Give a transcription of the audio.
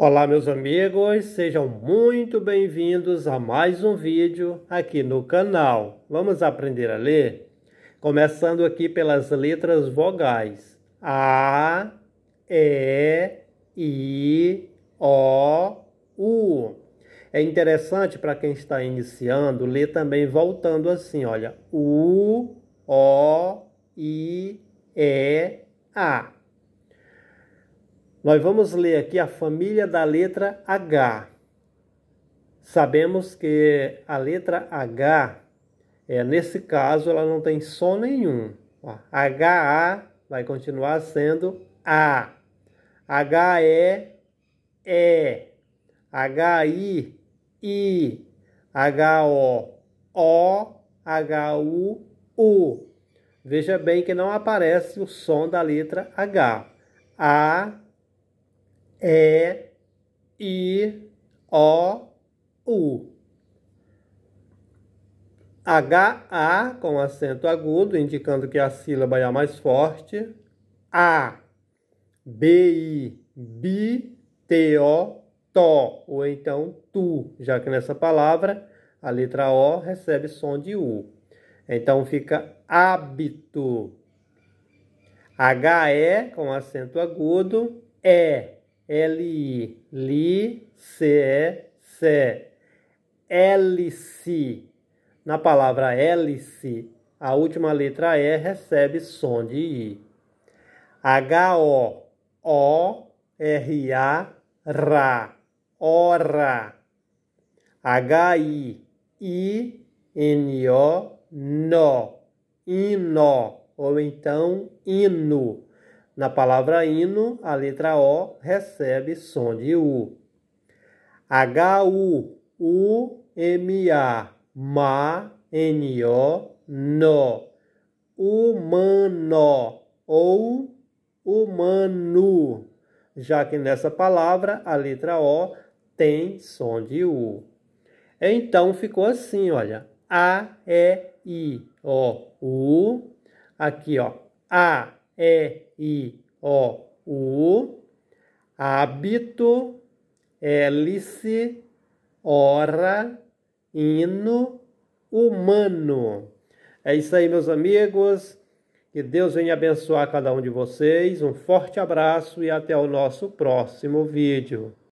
Olá meus amigos, sejam muito bem-vindos a mais um vídeo aqui no canal. Vamos aprender a ler? Começando aqui pelas letras vogais. A, E, I, O, U. É interessante para quem está iniciando ler também voltando assim, olha. U, O, I, E, A. Nós vamos ler aqui a família da letra H. Sabemos que a letra H, é, nesse caso, ela não tem som nenhum. HA vai continuar sendo A. HE, E. HI, I. HO, O. HU, U. Veja bem que não aparece o som da letra H. A, e, I, O, U. h a com acento agudo, indicando que é a sílaba é a mais forte. A, b i, b, t o, TO, ou então TU, já que nessa palavra a letra O recebe som de U. Então fica hábito. h E, com acento agudo, E, L-I, li, C-E, C, hélice. Na palavra hélice, a última letra E recebe som de I. H-O, O-R-A, ra, ora. H-I, I-N-O, nó, ino, ou então ino. Na palavra hino, a letra O recebe som de U. H-U, U-M-A, MA, N-O, NO. Humano ou humano, já que nessa palavra a letra O tem som de U. Então ficou assim, olha. A, E, I, O, U. Aqui, ó. A, e, é, I, O, U, hábito, hélice, hora, hino, humano. É isso aí, meus amigos. Que Deus venha abençoar cada um de vocês. Um forte abraço e até o nosso próximo vídeo.